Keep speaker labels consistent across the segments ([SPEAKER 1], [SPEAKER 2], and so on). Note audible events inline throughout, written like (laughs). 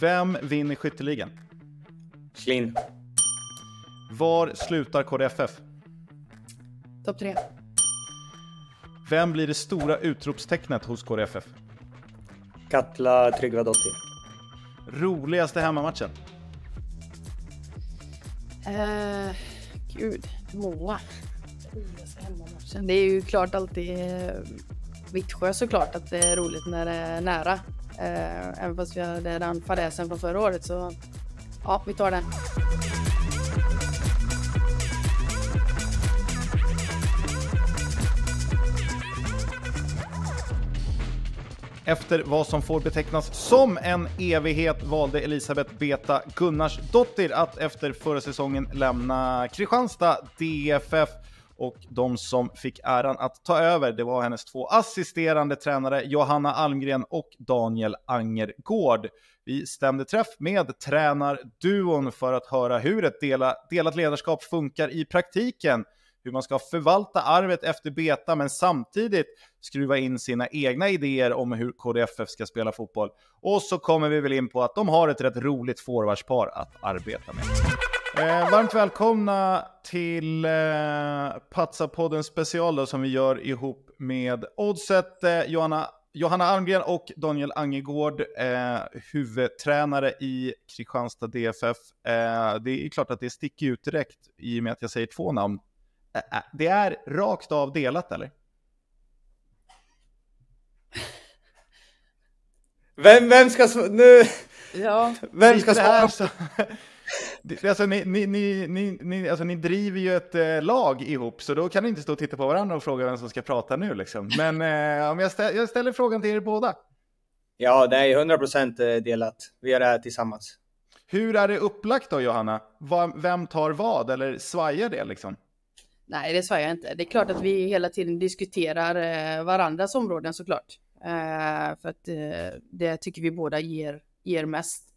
[SPEAKER 1] Vem vinner skytteligan? Klin. Var slutar KDFF? Topp tre. Vem blir det stora utropstecknet hos KDFF?
[SPEAKER 2] Katla Tryggvadottir.
[SPEAKER 1] Roligaste hemmamatchen?
[SPEAKER 3] Uh, gud, Moa. Det är ju klart alltid eh, Vittsjö såklart att det är roligt när det är nära. Eh, även fast vi hade den fadäsen från förra året så ja, vi tar den.
[SPEAKER 1] Efter vad som får betecknas som en evighet valde Elisabeth Beta Gunnarsdottir att efter förra säsongen lämna Kristianstad DFF. Och de som fick äran att ta över, det var hennes två assisterande tränare, Johanna Almgren och Daniel Angergård. Vi stämde träff med tränarduon för att höra hur ett dela, delat ledarskap funkar i praktiken hur man ska förvalta arvet efter beta men samtidigt skruva in sina egna idéer om hur KDFF ska spela fotboll. Och så kommer vi väl in på att de har ett rätt roligt forwardspar att arbeta med. Eh, varmt välkomna till eh, podden special då, som vi gör ihop med Oddset, eh, Johanna, Johanna Almgren och Daniel Angegård, eh, huvudtränare i Kristianstad DFF. Eh, det är klart att det sticker ut direkt i och med att jag säger två namn. Eh, eh, det är rakt av delat eller? Vem, vem ska... Nu...
[SPEAKER 3] Ja, vem ska svara?
[SPEAKER 1] Alltså ni, ni, ni, ni, alltså ni driver ju ett eh, lag ihop, så då kan ni inte stå och titta på varandra och fråga vem som ska prata nu. Liksom. Men eh, om jag, stä jag, ställer frågan till er båda.
[SPEAKER 2] Ja, det är 100 procent eh, delat. Vi gör det här tillsammans. Hur är det upplagt då, Johanna? Va vem tar vad, eller svajar
[SPEAKER 1] det liksom?
[SPEAKER 3] Nej, det svajar inte. Det är klart att vi hela tiden diskuterar eh, varandras områden såklart. Eh, för att eh, det tycker vi båda ger, ger mest.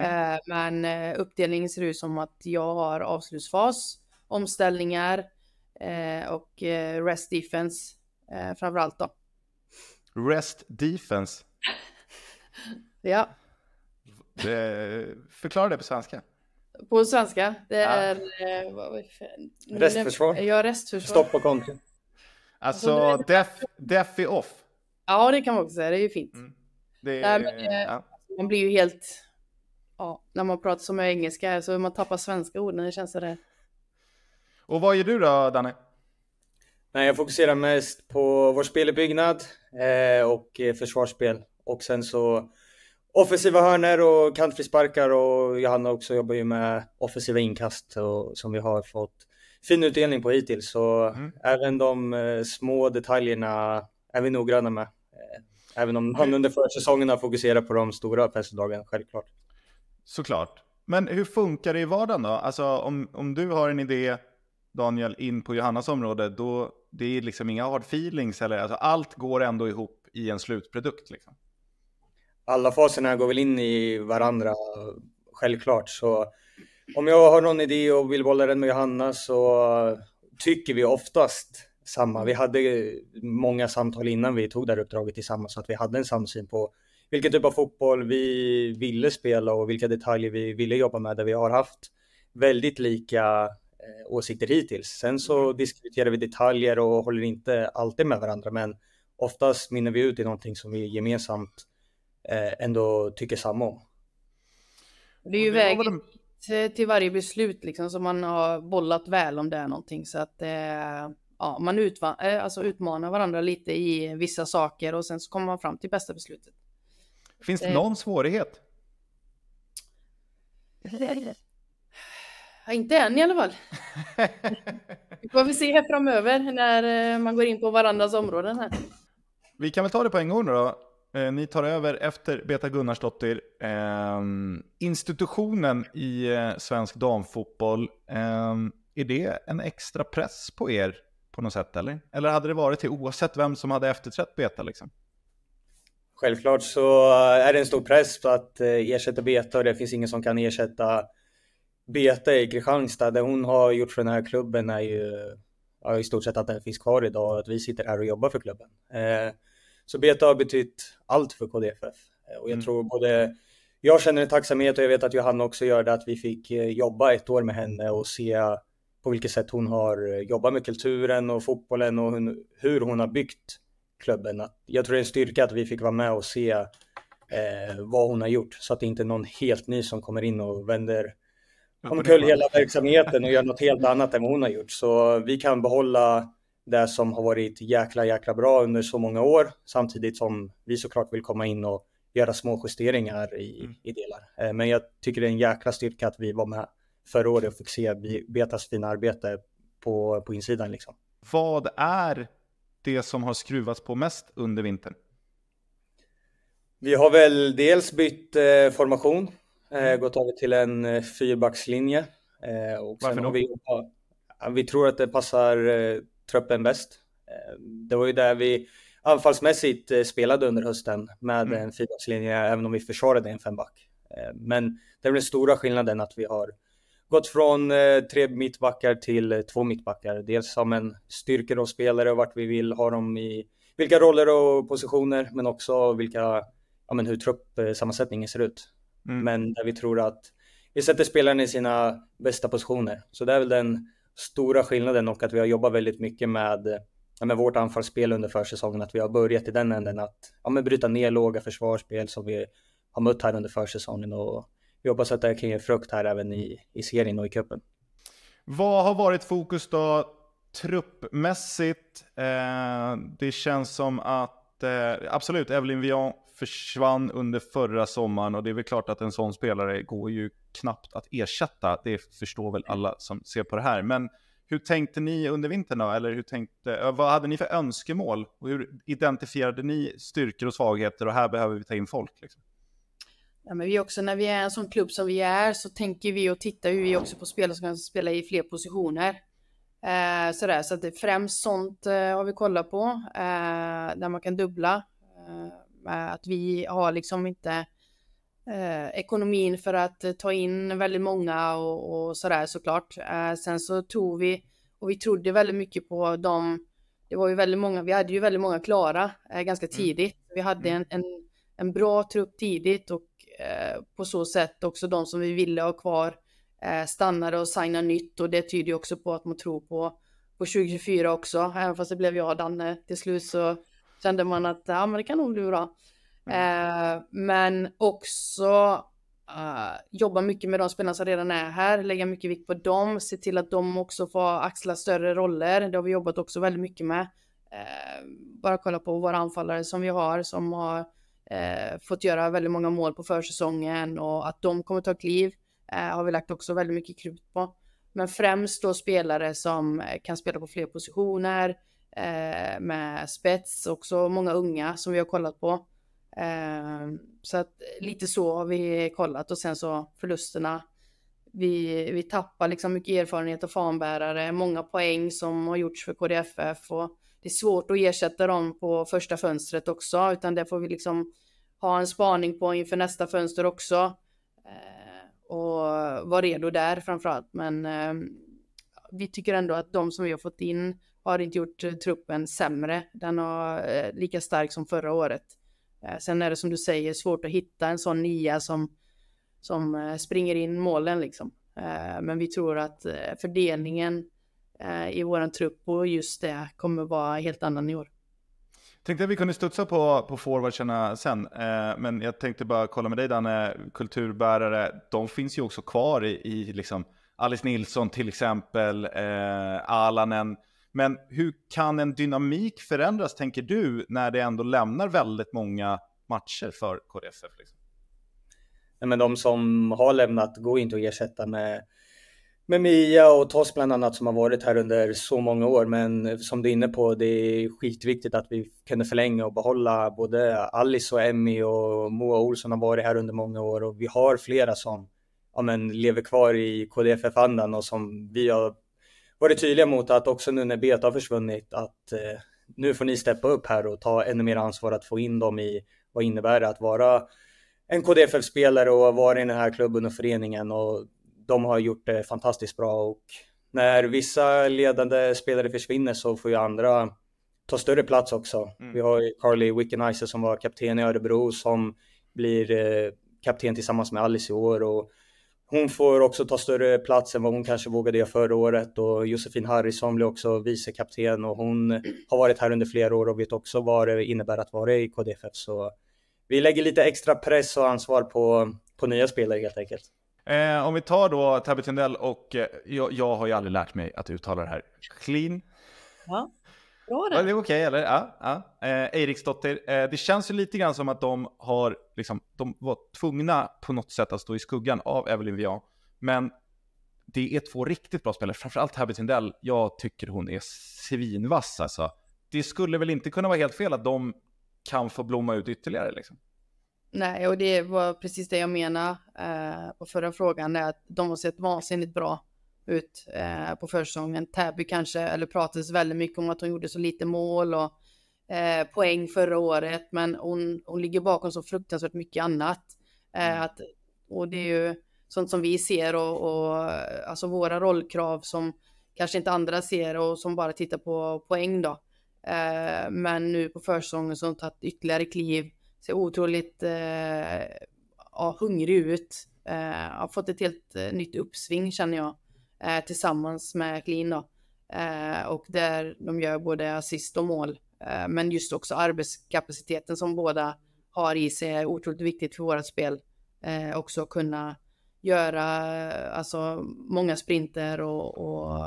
[SPEAKER 3] Mm. Men eh, uppdelningen ser ut som att jag har avslutsfas, omställningar eh, och rest defense framförallt då.
[SPEAKER 1] Rest defense? ja. Det, förklara det på svenska.
[SPEAKER 3] På svenska? Det är... Ja. Restförsvar. Ja, restförsvar. Stopp och
[SPEAKER 1] kontot. Alltså, alltså def, def är
[SPEAKER 3] off. Ja, det kan man också säga. Det är ju fint. Mm.
[SPEAKER 1] Det, är, men, ja.
[SPEAKER 3] Man blir ju helt ja, när man pratar som jag engelska så man tappar svenska ord när det känns så där.
[SPEAKER 1] Och vad gör du då Danne?
[SPEAKER 2] Nej, jag fokuserar mest på vår speluppbyggnad eh, och eh, försvarsspel och sen så offensiva hörner och kantfrisparkar och Johanna också jobbar ju med offensiva inkast och, som vi har fått fin utdelning på hittills. Så mm. även de eh, små detaljerna är vi noggranna med. Eh, även om han under försäsongen har fokuserat på de stora födelsedagarna, självklart. Såklart.
[SPEAKER 1] Men hur funkar det i vardagen då? Alltså om, om du har en idé, Daniel, in på Johannas område, då det är liksom inga hard feelings eller alltså allt går ändå ihop i
[SPEAKER 2] en slutprodukt liksom. Alla faserna går väl in i varandra, självklart. Så om jag har någon idé och vill bolla den med Johanna så tycker vi oftast samma. Vi hade många samtal innan vi tog det här uppdraget tillsammans så att vi hade en samsyn på vilken typ av fotboll vi ville spela och vilka detaljer vi ville jobba med där vi har haft väldigt lika eh, åsikter hittills. Sen så mm. diskuterar vi detaljer och håller inte alltid med varandra, men oftast minner vi ut i någonting som vi gemensamt eh, ändå tycker samma om.
[SPEAKER 3] Det är ju vägen till varje beslut liksom som man har bollat väl om det är någonting så att eh, ja, man utva- alltså utmanar varandra lite i vissa saker och sen så kommer man fram till bästa beslutet.
[SPEAKER 1] Finns det eh. någon svårighet?
[SPEAKER 3] Ja, inte än i alla fall. (laughs) Vi får väl se här framöver när eh, man går in på varandras områden här.
[SPEAKER 1] Vi kan väl ta det på en gång då. Eh, ni tar över efter Beta Gunnarsdottir. Ehm, institutionen i svensk damfotboll, ehm, är det en extra press på er på något sätt eller? Eller hade det varit det oavsett vem som hade efterträtt Beta liksom?
[SPEAKER 2] Självklart så är det en stor press på att eh, ersätta Beta och det finns ingen som kan ersätta Beta i Kristianstad. Det hon har gjort för den här klubben är ju ja, i stort sett att den finns kvar idag och att vi sitter här och jobbar för klubben. Eh, så Beta har betytt allt för KDFF eh, och jag mm. tror både jag känner en tacksamhet och jag vet att Johanna också gör det att vi fick jobba ett år med henne och se på vilket sätt hon har jobbat med kulturen och fotbollen och hur hon har byggt klubben. Jag tror det är en styrka att vi fick vara med och se eh, vad hon har gjort så att det inte är någon helt ny som kommer in och vänder omkull hela verksamheten och gör något helt annat än vad hon har gjort. Så vi kan behålla det som har varit jäkla, jäkla bra under så många år samtidigt som vi såklart vill komma in och göra små justeringar i, mm. i delar. Eh, men jag tycker det är en jäkla styrka att vi var med förra året och fick se Betas fina arbete på, på insidan. Liksom. Vad är det som har skruvats på mest under vintern? Vi har väl dels bytt eh, formation, eh, mm. gått över till en eh, fyrbackslinje. Eh, och Varför då? Vi, vi, tror att det passar eh, truppen bäst. Eh, det var ju där vi anfallsmässigt eh, spelade under hösten med mm. en fyrbackslinje, även om vi försvarade en femback. Eh, men det är den stora skillnaden att vi har gått från eh, tre mittbackar till eh, två mittbackar. Dels som en styrker och spelare och vart vi vill ha dem i vilka roller och positioner, men också vilka, ja, men hur truppsammansättningen ser ut. Mm. Men där vi tror att vi sätter spelarna i sina bästa positioner. Så det är väl den stora skillnaden och att vi har jobbat väldigt mycket med, ja, med vårt anfallsspel under försäsongen. Att vi har börjat i den änden att ja, men bryta ner låga försvarsspel som vi har mött här under försäsongen. Och, vi hoppas att det kan ge frukt här även i, i serien och i cupen.
[SPEAKER 1] Vad har varit fokus då truppmässigt? Eh, det känns som att, eh, absolut, Evelyn Vian försvann under förra sommaren och det är väl klart att en sån spelare går ju knappt att ersätta. Det förstår väl alla som ser på det här. Men hur tänkte ni under vintern då? Eller hur tänkte, eh, vad hade ni för önskemål? Och hur identifierade ni styrkor och svagheter och här behöver vi ta in folk? Liksom?
[SPEAKER 3] Ja, men vi också, när vi är en sån klubb som vi är så tänker vi och tittar hur vi också på spelare som kan spela i fler positioner. Eh, sådär, så att det är främst sånt eh, har vi kollat på, eh, där man kan dubbla. Eh, att vi har liksom inte eh, ekonomin för att ta in väldigt många och, och där såklart. Eh, sen så tror vi, och vi trodde väldigt mycket på dem, det var ju väldigt många, vi hade ju väldigt många klara ganska mm. tidigt. Vi hade mm. en, en, en bra trupp tidigt och Eh, på så sätt också de som vi ville ha kvar eh, stannade och signade nytt och det tyder ju också på att man tror på, på 2024 också. Även fast det blev jag och Danne till slut så kände man att ja, men det kan nog bli bra. Mm. Eh, men också Uh, jobba mycket med de spelarna som redan är här, lägga mycket vikt på dem, se till att de också får axla större roller. Det har vi jobbat också väldigt mycket med. Uh, bara kolla på våra anfallare som vi har som har eh, fått göra väldigt många mål på försäsongen och att de kommer ta kliv eh, har vi lagt också väldigt mycket krut på. Men främst då spelare som eh, kan spela på fler positioner eh, med spets, också många unga som vi har kollat på. Eh, så att lite så har vi kollat och sen så förlusterna. Vi, vi tappar liksom mycket erfarenhet och fanbärare, många poäng som har gjorts för KDFF och det är svårt att ersätta dem på första fönstret också, utan det får vi liksom ha en spaning på inför nästa fönster också. Eh, och vara redo där framförallt. Men eh, vi tycker ändå att de som vi har fått in har inte gjort eh, truppen sämre. Den är lika stark som förra året. Sen är det som du säger svårt att hitta en sån nia som, som springer in målen liksom. Men vi tror att fördelningen Eh, i våran trupp och just det kommer vara helt annan i år. Tänkte att vi kunde
[SPEAKER 1] studsa på, på forwardsarna sen, eh, men jag tänkte bara kolla med dig Danne, kulturbärare, de finns ju också kvar i, i liksom Alice Nilsson till exempel, eh, Alanen. Men hur kan en dynamik förändras, tänker du, när det ändå
[SPEAKER 2] lämnar väldigt många matcher för KDFF? Liksom? Nej, men de som har lämnat går inte att ersätta med med Mia och Toss bland annat som har varit här under så många år. Men som du är inne på, det är skitviktigt att vi kunde förlänga och behålla både Alice och Emmy och Moa Olsson har varit här under många år och vi har flera som ja, men, lever kvar i KDFF-andan och som vi har varit tydliga mot att också nu när Beta har försvunnit att eh, nu får ni steppa upp här och ta ännu mer ansvar att få in dem i vad innebär det att vara en KDFF-spelare och vara i den här klubben och föreningen och de har gjort det fantastiskt bra och när vissa ledande spelare försvinner så får ju andra ta större plats också. Mm. Vi har ju Carly Wickenheiser som var kapten i Örebro som blir eh, kapten tillsammans med Alice i år och hon får också ta större plats än vad hon kanske vågade göra förra året och Josefin Harrison blir också vicekapten och hon har varit här under flera år och vet också vad det innebär att vara i KDFF så vi lägger lite extra press och ansvar på, på nya spelare helt enkelt.
[SPEAKER 1] Eh, om vi tar då Tabby Tindell och eh, jag, jag, har ju aldrig lärt mig att uttala det här. Clean.
[SPEAKER 3] Ja, bra det. Var det
[SPEAKER 1] okej okay, eller? Ja, ja. Eh, Eiriksdotter. Eh, det känns ju lite grann som att de har, liksom, de var tvungna på något sätt att stå i skuggan av Evelyn Vian. Men det är två riktigt bra spelare, framförallt Tabby Tindell. Jag tycker hon är svinvass alltså. Det skulle väl inte kunna vara helt fel att de kan få blomma ut ytterligare liksom.
[SPEAKER 3] Nej, och det var precis det jag menade eh, på förra frågan, är att de har sett vansinnigt bra ut eh, på försäsongen. Täby kanske, eller pratades väldigt mycket om att hon gjorde så lite mål och eh, poäng förra året, men hon, hon ligger bakom så fruktansvärt mycket annat. Eh, mm. att, och det är ju sånt som vi ser och, och alltså våra rollkrav som kanske inte andra ser och som bara tittar på poäng då. Eh, men nu på försäsongen så har hon tagit ytterligare kliv ser otroligt eh, hungrig ut. Eh, har fått ett helt eh, nytt uppsving känner jag. Eh, tillsammans med Clean då. Eh, och där de gör både assist och mål. Eh, men just också arbetskapaciteten som båda har i sig är otroligt viktigt för vårat spel. Eh, också kunna göra alltså, många sprinter och, och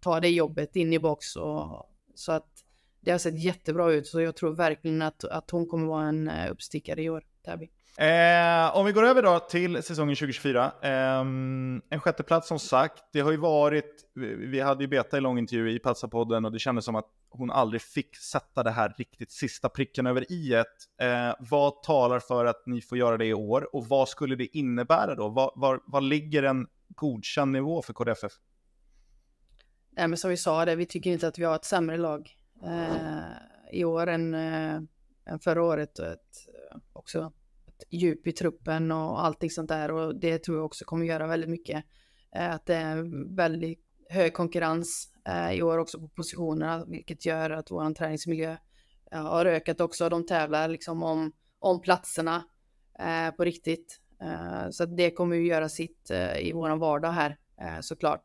[SPEAKER 3] ta det jobbet in i box. Och, så att det har sett jättebra ut, så jag tror verkligen att, att hon kommer vara en eh, uppstickare i år, Tabby.
[SPEAKER 1] Eh, om vi går över då till säsongen 2024. Eh, en sjätteplats som sagt. Det har ju varit, vi hade ju Beta i lång intervju i Patsapodden och det kändes som att hon aldrig fick sätta det här riktigt sista pricken över i ett. Eh, vad talar för att ni får göra det i år och vad skulle det innebära då? Var, var, var ligger en godkänd nivå för KDFF?
[SPEAKER 3] Nej, men som vi sa det, vi tycker inte att vi har ett sämre lag Eh, i år än, än eh, förra året. Och ett, eh, också ett djup i truppen och allting sånt där. Och det tror jag också kommer göra väldigt mycket. Att det är väldigt hög konkurrens i år också på positionerna, vilket gör att vår träningsmiljö har ökat också. De tävlar liksom om, om platserna på riktigt. Så att det kommer ju göra sitt i vår vardag här såklart.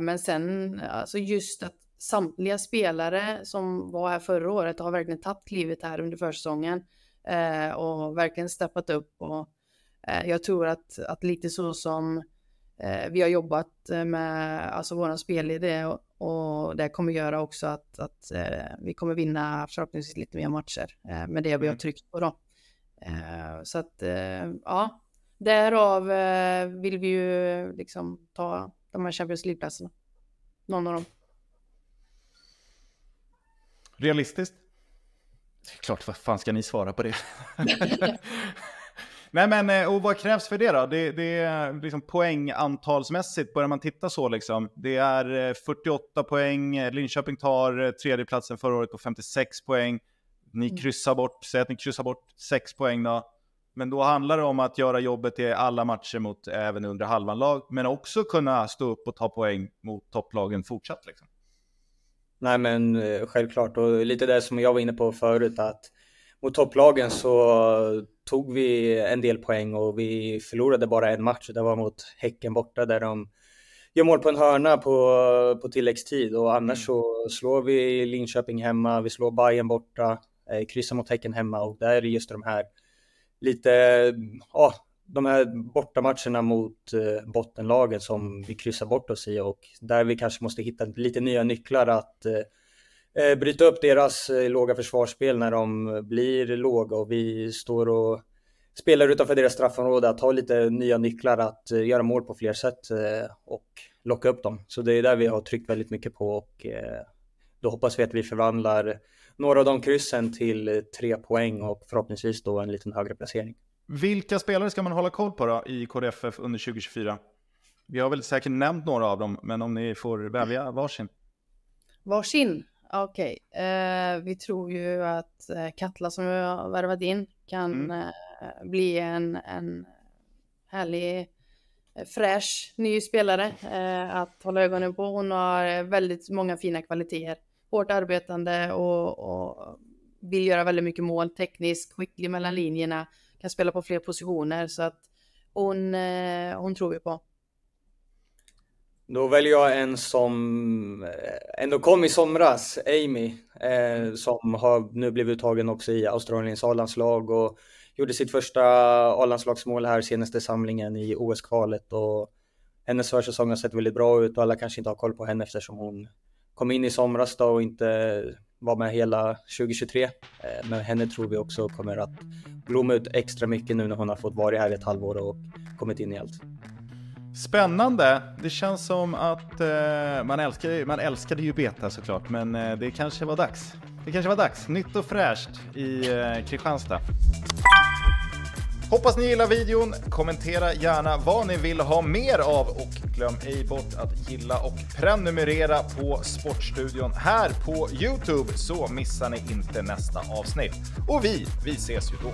[SPEAKER 3] Men sen, alltså just att samtliga spelare som var här förra året har verkligen tagit klivet här under försäsongen eh, och verkligen steppat upp. Och, eh, jag tror att, att lite så som eh, vi har jobbat eh, med alltså våran spelidé och, och det kommer göra också att, att eh, vi kommer vinna förhoppningsvis lite mer matcher eh, med det vi har mm. tryckt på då. Eh, så att ja, därav vill vi ju liksom ta de här Champions League-platserna. Någon av dem.
[SPEAKER 1] Realistiskt? Klart, vad fan ska ni svara på det? (laughs) Nej men, eh, och vad krävs för det då? Det, det är liksom poängantalsmässigt, börjar man titta så liksom. Det är 48 eh, poäng, eh, Linköping tar tredjeplatsen förra året på 56 poäng. Ni mm. kryssar bort, säg att ni kryssar bort 6 poäng då. Men då handlar det om att göra jobbet i alla matcher mot även under halvan lag, men också kunna stå upp och ta poäng mot topplagen fortsatt
[SPEAKER 2] liksom. Nej men eh, självklart och lite det som jag var inne på förut att mot topplagen så tog vi en del poäng och vi förlorade bara en match. Det var mot Häcken borta där de gör mål på en hörna på, på tilläggstid och annars mm. så slår vi Linköping hemma, vi slår Bayern borta, eh, kryssar mot Häcken hemma och där är just de här lite, ja, ah, de här bortamatcherna mot eh, bottenlaget som vi kryssar bort oss i och där vi kanske måste hitta lite nya nycklar att eh, eh, bryta upp deras eh, låga försvarsspel när de blir låga och vi står och spelar utanför deras straffområde, att ha lite nya nycklar att eh, göra mål på fler sätt eh, och locka upp dem. Så det är där vi har tryckt väldigt mycket på och då hoppas vi att vi förvandlar några av de kryssen till tre poäng och förhoppningsvis då en liten högre placering.
[SPEAKER 1] Vilka spelare ska man hålla koll på då i KDFF under 2024? Vi har väl säkert nämnt några av dem, men om ni får välja varsin.
[SPEAKER 3] Varsin? Okej. Okay. Eh, vi tror ju att eh, Katla som vi har värvat in kan mm. eh, bli en, en härlig eh, fräsch ny spelare eh, att hålla ögonen på. Hon har eh, väldigt många fina kvaliteter. Hårt arbetande och, och vill göra väldigt mycket mål, teknisk, skicklig mellan linjerna kan spela på fler positioner. Så att hon, eh, hon tror vi på.
[SPEAKER 2] Då väljer jag en som ändå eh, kom i somras, Amy, eh, mm. som har nu blivit uttagen också i Australiens A-landslag och gjorde sitt första A-landslagsmål här senaste samlingen i OS-kvalet hennes försäsong har sett väldigt bra ut och alla kanske inte har koll på henne eftersom hon kom in i somras då och inte vara med hela 2023. Eh, men henne tror vi också kommer att blomma ut extra mycket nu när hon har fått vara här i ett halvår och kommit in i allt.
[SPEAKER 1] Spännande! Det känns som att eh, man, älskar, man älskade ju beta såklart, men eh, det kanske var dags. Det kanske var dags. Nytt och fräscht i eh, Kristianstad. Hoppas ni gillar videon. Kommentera gärna vad ni vill ha mer av och glöm ej bort att gilla och prenumerera på Sportstudion här på Youtube så missar ni inte nästa avsnitt. Och vi, vi ses ju då.